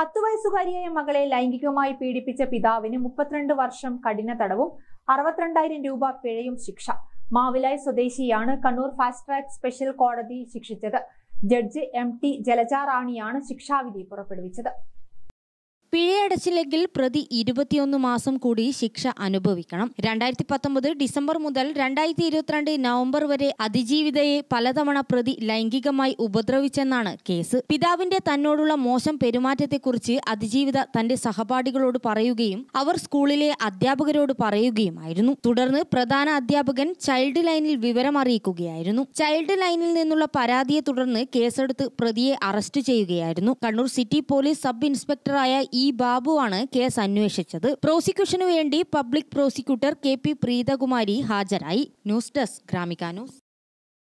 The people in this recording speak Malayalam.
പത്ത് വയസ്സുകാരിയായ മകളെ ലൈംഗികമായി പീഡിപ്പിച്ച പിതാവിന് മുപ്പത്തിരണ്ട് വർഷം കഠിന തടവും അറുപത്തിരണ്ടായിരം രൂപ പിഴയും ശിക്ഷ മാവിലായി സ്വദേശിയാണ് കണ്ണൂർ ഫാസ്റ്റ് ട്രാക്ക് സ്പെഷ്യൽ കോടതി ശിക്ഷിച്ചത് ജഡ്ജ് എം ടി ജലജാറാണിയാണ് ശിക്ഷാവിധി പുറപ്പെടുവിച്ചത് പിഴയടച്ചില്ലെങ്കിൽ പ്രതി ഇരുപത്തിയൊന്ന് മാസം കൂടി ശിക്ഷ അനുഭവിക്കണം രണ്ടായിരത്തി പത്തൊമ്പത് ഡിസംബർ മുതൽ രണ്ടായിരത്തി ഇരുപത്തിരണ്ട് നവംബർ വരെ അതിജീവിതയെ പലതവണ പ്രതി ലൈംഗികമായി ഉപദ്രവിച്ചെന്നാണ് കേസ് പിതാവിന്റെ തന്നോടുള്ള മോശം പെരുമാറ്റത്തെക്കുറിച്ച് അതിജീവിത തന്റെ സഹപാഠികളോട് പറയുകയും അവർ സ്കൂളിലെ അധ്യാപകരോട് പറയുകയുമായിരുന്നു തുടർന്ന് പ്രധാന അധ്യാപകൻ ചൈൽഡ് ലൈനിൽ വിവരം അറിയിക്കുകയായിരുന്നു ചൈൽഡ് ലൈനിൽ നിന്നുള്ള പരാതിയെ തുടർന്ന് കേസെടുത്ത് പ്രതിയെ അറസ്റ്റ് ചെയ്യുകയായിരുന്നു കണ്ണൂർ സിറ്റി പോലീസ് സബ് ഇൻസ്പെക്ടറായ ഇ ബാ ബാബുവാണ് കേസ് അന്വേഷിച്ചത് പ്രോസിക്യൂഷനു വേണ്ടി public prosecutor K P Preethakumari ഹാജരായി ന്യൂസ് ഡെസ്ക് ഗ്രാമിക ന്യൂസ്